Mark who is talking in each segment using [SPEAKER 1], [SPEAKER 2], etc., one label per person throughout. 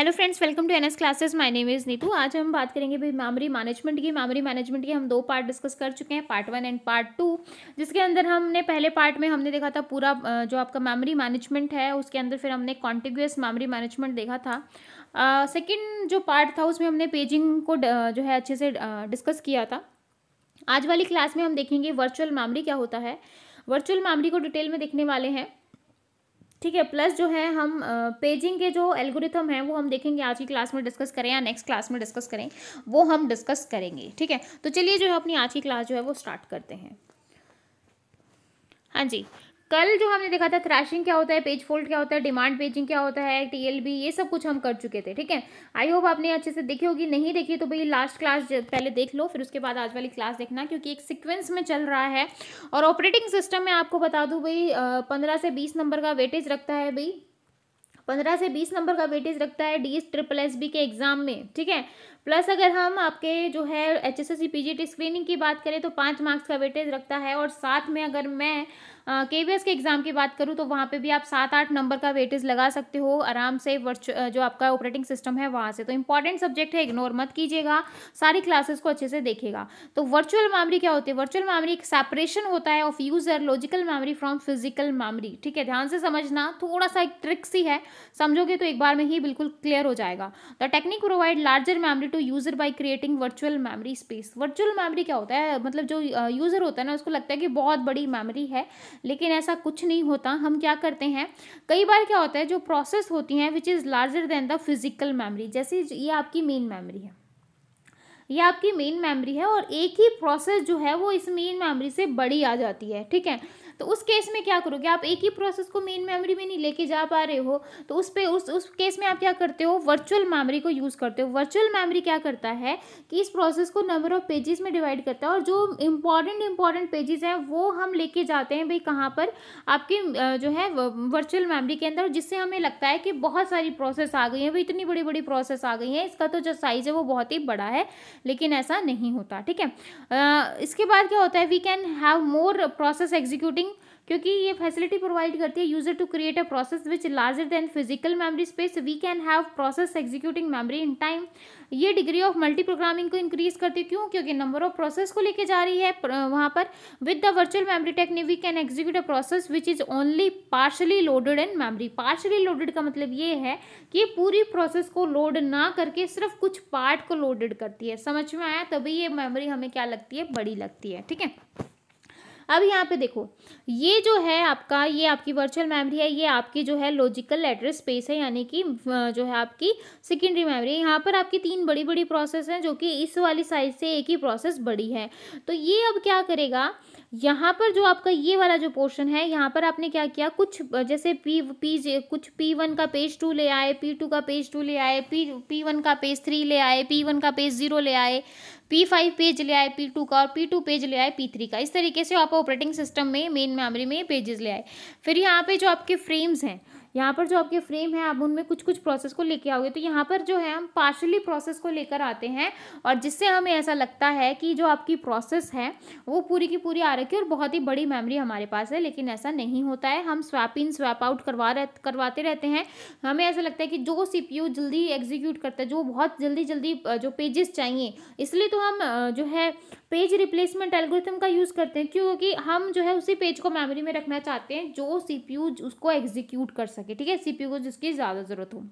[SPEAKER 1] hello friends welcome to NS classes my name is Neetu आज हम बात करेंगे भाई मेमोरी मैनेजमेंट की मेमोरी मैनेजमेंट की हम दो पार्ट डिस्कस कर चुके हैं part one and part two जिसके अंदर हमने पहले पार्ट में हमने देखा था पूरा जो आपका मेमोरी मैनेजमेंट है उसके अंदर फिर हमने कॉन्टिग्यूस मेमोरी मैनेजमेंट देखा था सेकेंड जो पार्ट था उसमें हमने पेजिंग को जो है अच्छे से डिस्कस किया था आज वाली क्लास में हम देखेंगे वर्चुअल मामरी क्या होता है वर्चुअल मामरी को डिटेल में देखने वाले हैं ठीक है प्लस जो है हम पेजिंग के जो एल्गोरिथम है वो हम देखेंगे आज की क्लास में डिस्कस करें या नेक्स्ट क्लास में डिस्कस करें वो हम डिस्कस करेंगे ठीक है तो चलिए जो है अपनी आज की क्लास जो है वो स्टार्ट करते हैं हाँ जी कल जो हमने देखा था थ्रैशिंग क्या होता है पेज फोल्ड क्या होता है डिमांड पेजिंग क्या होता है टीएलबी ये सब कुछ हम कर चुके थे ठीक है आई होप आपने अच्छे से देखी होगी नहीं देखी तो भाई लास्ट क्लास पहले देख लो फिर उसके बाद आज वाली क्लास देखना क्योंकि एक सिक्वेंस में चल रहा है और ऑपरेटिंग सिस्टम में आपको बता दूँ भाई पंद्रह से बीस नंबर का वेटेज रखता है भाई पंद्रह से बीस नंबर का वेटेज रखता है डी ट्रिपल एस बी के एग्जाम में ठीक है प्लस अगर हम आपके जो है H S S C T screening की बात करें तो पाँच मार्क्स का वेटेज रखता है और साथ में अगर मैं के बी एस के एग्ज़ाम की बात करूँ तो वहाँ पे भी आप सात आठ नंबर का वेटेज लगा सकते हो आराम से वर्च जो आपका ऑपरेटिंग सिस्टम है वहाँ से तो इंपॉर्टेंट सब्जेक्ट है इग्नोर मत कीजिएगा सारी क्लासेस को अच्छे से देखेगा तो वर्चुअल मेमोरी क्या होती है वर्चुअल मेमोरी एक सेपरेशन होता है of user logical memory from physical memory ठीक है ध्यान से समझना थोड़ा सा एक ट्रिक्स ही है समझोगे तो एक बार में ही बिल्कुल क्लियर हो जाएगा the technic provide larger memory to user by creating virtual memory space virtual memory क्या होता है मतलब जो यूज़र होता है ना उसको लगता है कि बहुत बड़ी मेमोरी है लेकिन ऐसा कुछ नहीं होता हम क्या करते हैं कई बार क्या होता है जो प्रोसेस होती हैं which is larger than the physical memory जैसे ये आपकी मेन मेमोरी है ये आपकी मेन मेमोरी है और एक ही प्रोसेस जो है वो इस मेन मेमोरी से बड़ी आ जाती है ठीक है तो उस केस में क्या करोगे आप एक ही प्रोसेस को मेन मेमोरी में नहीं लेके जा पा रहे हो तो उस पर उस उस केस में आप क्या करते हो वर्चुअल मेमोरी को यूज़ करते हो वर्चुअल मेमोरी क्या करता है कि इस प्रोसेस को नंबर ऑफ पेजेस में डिवाइड करता है और जो इम्पॉर्टेंट इम्पॉर्टेंट पेजेस हैं वो हम लेके जाते हैं भाई कहाँ पर आपके जो है वर्चुअल मेमोरी के अंदर जिससे हमें लगता है कि बहुत सारी प्रोसेस आ गई हैं भाई इतनी बड़ी बड़ी प्रोसेस आ गई हैं इसका तो जो साइज़ है वो बहुत ही बड़ा है लेकिन ऐसा नहीं होता ठीक है इसके बाद क्या होता है we can have more process executing क्योंकि ये फैसिलिटी प्रोवाइड करती है user to create a process which larger than physical memory space we can have process executing memory in time ये डिग्री ऑफ मल्टी प्रोग्रामिंग को increase करती है क्यों क्योंकि नंबर ऑफ प्रोसेस को लेके जा रही है वहाँ पर with the virtual memory technic we can execute a process which is only partially loaded in memory partially loaded का मतलब ये है कि पूरी प्रोसेस को लोड ना करके सिर्फ कुछ पार्ट को लोडेड करती है समझ में आया तभी ये मेमोरी हमें क्या लगती है बड़ी लगती है ठीक है अब यहाँ पे देखो ये जो है आपका ये आपकी वर्चुअल मेमोरी है ये आपकी जो है लॉजिकल एड्रेस स्पेस है यानी कि जो है आपकी सेकेंडरी मेमोरी यहाँ पर आपकी तीन बड़ी बड़ी प्रोसेस हैं जो कि इस वाली साइज से एक ही प्रोसेस बड़ी है तो ये अब क्या करेगा यहाँ पर जो आपका ये वाला जो पोर्शन है यहाँ पर आपने क्या किया कुछ जैसे पी पी कुछ पी वन का पेज टू ले आए पी टू का पेज टू ले आए पी पी वन का पेज थ्री ले आए पी वन का पेज ज़ीरो ले आए पी फाइव पेज ले आए पी टू का और पी टू पेज ले आए पी थ्री का इस तरीके से आप ऑपरेटिंग सिस्टम में मेन मेमोरी में पेजेस ले आए फिर यहाँ पे जो आपके फ्रेम्स हैं यहाँ पर जो आपके फ्रेम है आप उनमें कुछ कुछ प्रोसेस को लेके आओगे तो यहाँ पर जो है हम पार्शली प्रोसेस को लेकर आते हैं और जिससे हमें ऐसा लगता है कि जो आपकी प्रोसेस है वो पूरी की पूरी आ रखी है और बहुत ही बड़ी मेमोरी हमारे पास है लेकिन ऐसा नहीं होता है हम स्वैप इन स्वैप आउट करवा रह, करवाते रहते हैं हमें ऐसा लगता है कि जो सी जल्दी एग्जीक्यूट करता है जो बहुत जल्दी जल्दी जो पेजेस चाहिए इसलिए तो हम जो है पेज रिप्लेसमेंट एल्गोरिथम का यूज़ करते हैं क्योंकि हम जो है उसी पेज को मेमोरी में रखना चाहते हैं जो सी उसको एग्जीक्यूट कर सकते सके ठीक है सीपीयू को जिसकी ज़्यादा ज़रूरत हो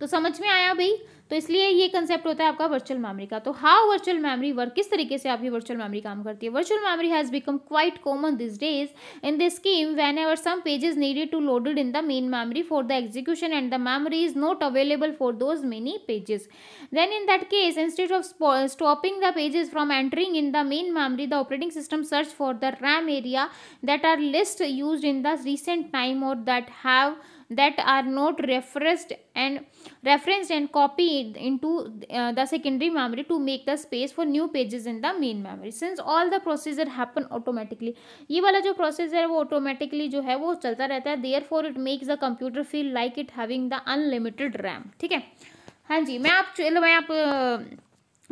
[SPEAKER 1] तो समझ में आया भाई तो इसलिए ये कंसेप्ट होता है आपका वर्चुअल मेमोरी का तो हाउ वर्चुअल मेमोरी वर्क किस तरीके से आपकी वर्चुअल मेमोरी काम करती है virtual memory has become quite common this days in this scheme whenever some pages needed to loaded in the main memory for the execution and the memory is not available for those many pages then in that case instead of stopping the pages from entering in the main memory the operating system search for the RAM area that are least use in the recent time और that have that are not referenced and referenced and copied into uh, the secondary memory to make the space for new pages in the main memory since all the procedure happen automatically ये वाला जो process है वो automatically जो है वो चलता रहता है therefore it makes the computer feel like it having the unlimited RAM ठीक है हाँ जी मैं आप मैं आप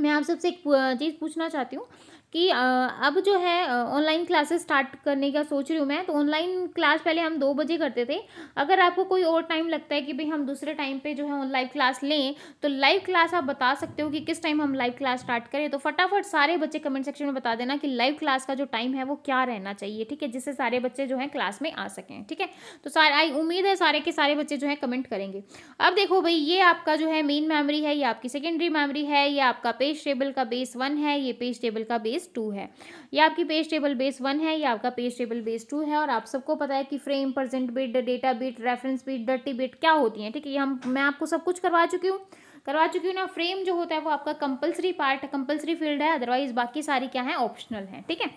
[SPEAKER 1] मैं आप सबसे एक चीज़ पूछना चाहती हूँ कि अब जो है ऑनलाइन क्लासेस स्टार्ट करने का सोच रही हूँ मैं तो ऑनलाइन क्लास पहले हम दो बजे करते थे अगर आपको कोई और टाइम लगता है कि भाई हम दूसरे टाइम पे जो है ऑनलाइन क्लास लें तो लाइव क्लास आप बता सकते हो कि किस टाइम हम लाइव क्लास स्टार्ट करें तो फटाफट सारे बच्चे कमेंट सेक्शन में बता देना कि लाइव क्लास का जो टाइम है वो क्या रहना चाहिए ठीक है जिससे सारे बच्चे जो है क्लास में आ सकें ठीक है तो सारे आई उम्मीद है सारे के सारे बच्चे जो है कमेंट करेंगे अब देखो भाई ये आपका जो है मेन मेमोरी है ये आपकी सेकेंडरी मेमोरी है ये आपका पेज टेबल का बेस वन है ये पेज टेबल का बेस बेस टू है या आपकी पेज टेबल बेस वन है या आपका पेज टेबल बेस टू है और आप सबको पता है कि frame present bit data bit reference bit dirty bit क्या होती है ठीक है हम मैं आपको सब कुछ करवा चुकी हूँ करवा चुकी हूँ ना फ्रेम जो होता है वो आपका कंपलसरी पार्ट है कंपल्सरी फील्ड है अदरवाइज बाकी सारी क्या है ऑप्शनल है ठीक है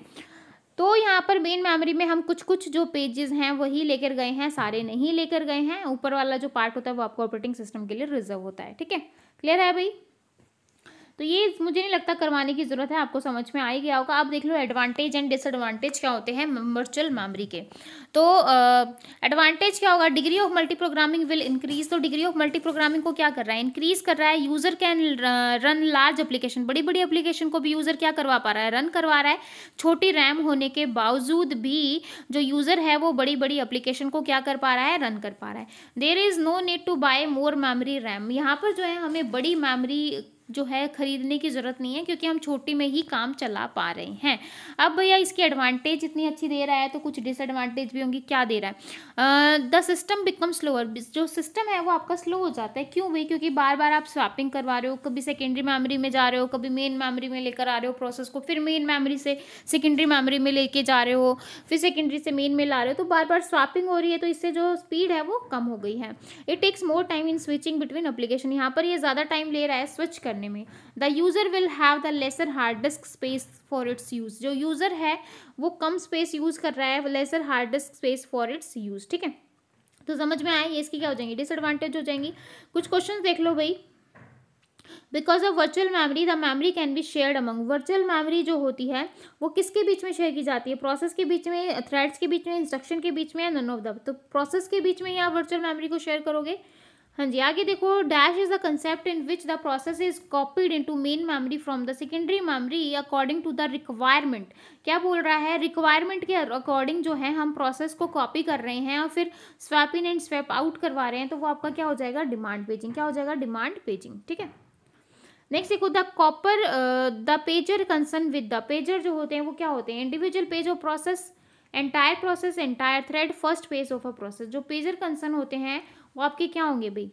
[SPEAKER 1] तो यहाँ पर मेन मेमोरी में हम कुछ कुछ जो पेजेस हैं वही लेकर गए हैं सारे नहीं लेकर गए हैं ऊपर वाला जो पार्ट होता है वो आपको ऑपरेटिंग सिस्टम के लिए रिजर्व होता है ठीक है क्लियर है भाई तो ये मुझे नहीं लगता करवाने की ज़रूरत है आपको समझ में आ ही गया होगा आप देख लो एडवांटेज एंड डिसएडवांटेज क्या होते हैं वर्चुअल मेमोरी के तो एडवांटेज uh, क्या होगा degree of multi programming will increase तो डिग्री ऑफ मल्टी प्रोग्रामिंग को क्या कर रहा है इंक्रीज कर रहा है user can run large application बड़ी बड़ी एप्लीकेशन को भी यूज़र क्या करवा पा रहा है रन करवा रहा है छोटी रैम होने के बावजूद भी जो यूज़र है वो बड़ी बड़ी एप्लीकेशन को क्या कर पा रहा है रन कर पा रहा है there is no need to buy more memory RAM यहाँ पर जो है हमें बड़ी मेमरी जो है ख़रीदने की ज़रूरत नहीं है क्योंकि हम छोटी में ही काम चला पा रहे हैं अब भैया इसकी एडवांटेज इतनी अच्छी दे रहा है तो कुछ डिसएडवांटेज भी होंगी क्या दे रहा है द सिस्टम बिकम स्लोअर जो सिस्टम है वो आपका स्लो हो जाता है क्यों भाई क्योंकि बार बार आप स्वापिंग करवा रहे हो कभी सेकेंडरी मेमोरी में जा रहे हो कभी मेन मेमोरी में लेकर आ रहे हो प्रोसेस को फिर मेन मेमोरी से सेकेंडरी मेमोरी में लेके जा रहे हो फिर सेकेंडरी से मेन में ला रहे हो तो बार बार स्वापिंग हो रही है तो इससे जो स्पीड है वो कम हो गई है it takes more time in switching between application यहाँ पर यह ज़्यादा टाइम ले रहा है स्विच कर करने में the user will have the lesser hard disk space for its use जो यूज़र है वो कम स्पेस यूज़ कर रहा है lesser hard disk space for its use ठीक है तो समझ में आए ये इसकी क्या हो जाएंगी डिसएडवांटेज हो जाएंगी कुछ क्वेश्चन देख लो भाई because of virtual memory the memory can be shared among virtual memory जो होती है वो किसके बीच में शेयर की जाती है प्रोसेस के बीच में थ्रेड्स के बीच में इंस्ट्रक्शन के बीच में या नन ऑफ द तो प्रोसेस के बीच में ही आप वर्चुअल मेमरी को शेयर करोगे हाँ जी आगे देखो dash is the concept in which the process is copied into main memory from the secondary memory according to the requirement क्या बोल रहा है रिक्वायरमेंट के अकॉर्डिंग जो है हम प्रोसेस को कॉपी कर रहे हैं और फिर swap in and swap out करवा रहे हैं तो वो आपका क्या हो जाएगा डिमांड पेजिंग क्या हो जाएगा डिमांड पेजिंग ठीक है नेक्स्ट देखो the copper the pager concern with the pager जो होते हैं वो क्या होते हैं individual page of process entire process entire thread first page of a process जो पेजर कंसर्न होते हैं वो आपके क्या होंगे भाई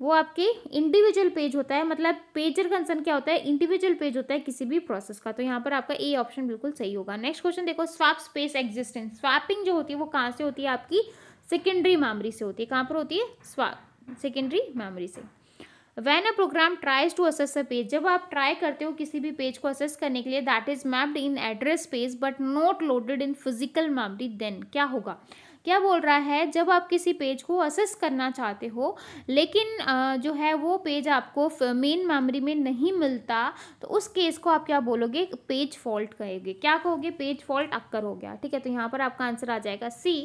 [SPEAKER 1] वो आपके इंडिविजुअल पेज होता है मतलब पेजर कंसर्न क्या होता है इंडिविजुअल पेज होता है किसी भी प्रोसेस का तो यहाँ पर आपका ए ऑप्शन बिल्कुल सही होगा नेक्स्ट क्वेश्चन देखो स्वाप स्पेस एग्जिस्टेंस स्वापिंग जो होती है वो कहाँ से होती है आपकी सेकेंडरी मेमोरी से होती है कहाँ पर होती है स्वाप सेकेंडरी मेमोरी से when a program tries to access a page जब आप ट्राई करते हो किसी भी पेज को असेस करने के लिए that is mapped in address space but not loaded in physical memory then क्या होगा क्या बोल रहा है जब आप किसी पेज को असेस करना चाहते हो लेकिन जो है वो पेज आपको मेन मेमोरी में नहीं मिलता तो उस केस को आप क्या बोलोगे पेज फॉल्ट कहेगे क्या कहोगे पेज फॉल्ट अक्कर हो गया ठीक है तो यहाँ पर आपका आंसर आ जाएगा सी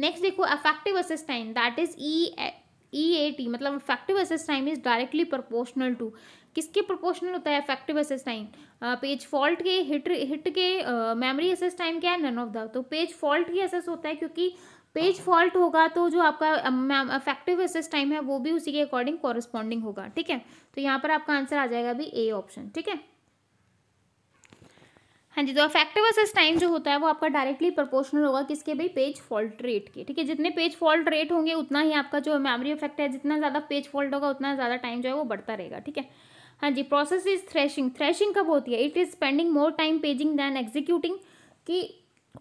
[SPEAKER 1] नेक्स्ट देखो effective assistant that is E E A T मतलब effective access time is directly proportional to किसके प्रोपोर्शनल होता है effective access time page fault के हिट हिट के मेमोरी एसेस टाइम क्या है नन ऑफ द तो पेज फॉल्ट ही एसेस होता है क्योंकि पेज फॉल्ट होगा तो जो आपका इफेक्टिव एसेस टाइम है वो भी उसी के अकॉर्डिंग कॉरस्पॉन्डिंग होगा ठीक है तो यहाँ पर आपका आंसर आ जाएगा अभी ए ऑप्शन ठीक है हाँ जी तो अफेक्टिव असेस टाइम जो होता है वो आपका डायरेक्टली प्रोपोर्शनल होगा किसके भाई पेज फॉल्ट रेट के ठीक है जितने पेज फॉल्ट रेट होंगे उतना ही आपका जो मेमोरी इफेक्ट है जितना ज़्यादा पेज फॉल्ट होगा उतना ज़्यादा टाइम जो है वो बढ़ता रहेगा ठीक है हाँ जी प्रोसेस इज थ्रेशिंग थ्रेशिंग कब होती है it is spending more time paging than executing की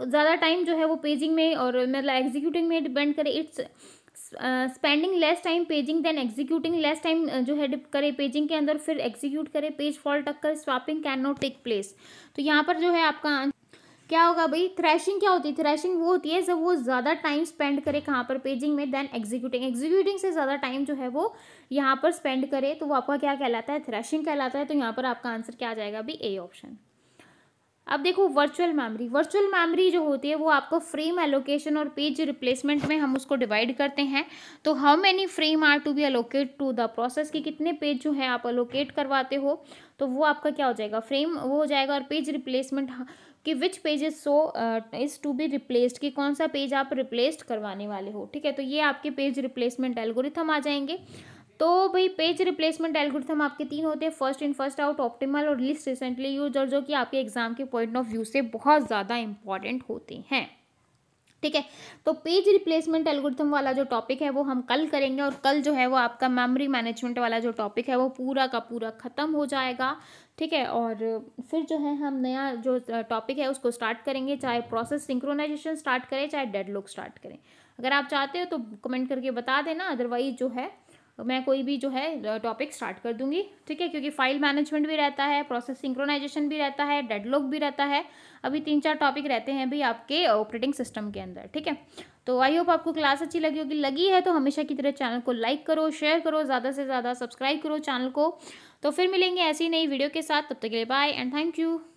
[SPEAKER 1] ज़्यादा टाइम जो है वो पेजिंग में और मतलब एग्जीक्यूटिंग में डिपेंड करे its spending less time paging then executing less time जो है करे पेजिंग के अंदर फिर एग्जीक्यूट करे पेज फॉल्ट टक्कर swapping cannot take place तो यहाँ पर जो है आपका क्या होगा भाई थ्रैशिंग क्या होती है थ्रैशिंग वो होती है जब वो ज़्यादा टाइम स्पेंड करे कहाँ पर पेजिंग में देन एग्जीक्यूटिंग एग्जीक्यूटिंग से ज़्यादा टाइम जो है वो यहाँ पर स्पेंड करे तो वो आपका क्या कहलाता है थ्रैशिंग कहलाता है तो यहाँ पर आपका आंसर क्या आ जाएगा भाई ए ऑप्शन अब देखो वर्चुअल मेमोरी वर्चुअल मेमोरी जो होती है वो आपको फ्रेम एलोकेशन और पेज रिप्लेसमेंट में हम उसको डिवाइड करते हैं तो how many frame are to be allocate to the process के कितने पेज जो है आप अलोकेट करवाते हो तो वो आपका क्या हो जाएगा फ्रेम वो हो जाएगा और पेज रिप्लेसमेंट हाँ, कि which is so is to be replaced कि कौन सा पेज आप रिप्लेस्ड करवाने वाले हो ठीक है तो ये आपके पेज रिप्लेसमेंट एल्गोरिथम आ जाएंगे तो भाई पेज रिप्लेसमेंट एल्गोरिथम आपके तीन होते हैं first in first out optimal और लिस्ट रिसेंटली यूज और जो कि आपके एग्जाम के पॉइंट ऑफ व्यू से बहुत ज़्यादा इंपॉर्टेंट होते हैं ठीक है तो पेज रिप्लेसमेंट एल्गोरिथम वाला जो टॉपिक है वो हम कल करेंगे और कल जो है वो आपका मेमोरी मैनेजमेंट वाला जो टॉपिक है वो पूरा का पूरा ख़त्म हो जाएगा ठीक है और फिर जो है हम नया जो टॉपिक है उसको स्टार्ट करेंगे चाहे प्रोसेस सिंक्रोनाइजेशन स्टार्ट करें चाहे डेडलॉक स्टार्ट करें अगर आप चाहते हो तो कमेंट करके बता देना अदरवाइज जो है मैं कोई भी जो है टॉपिक स्टार्ट कर दूंगी ठीक है क्योंकि फाइल मैनेजमेंट भी रहता है प्रोसेस सिंक्रोनाइजेशन भी रहता है डेडलॉग भी रहता है अभी तीन चार टॉपिक रहते हैं भी आपके ऑपरेटिंग सिस्टम के अंदर ठीक है तो आई होप आपको क्लास अच्छी लगी होगी लगी है तो हमेशा की तरह चैनल को लाइक करो शेयर करो ज़्यादा से ज़्यादा सब्सक्राइब करो चैनल को तो फिर मिलेंगे ऐसी नई वीडियो के साथ तब तक के लिए बाय एंड थैंक यू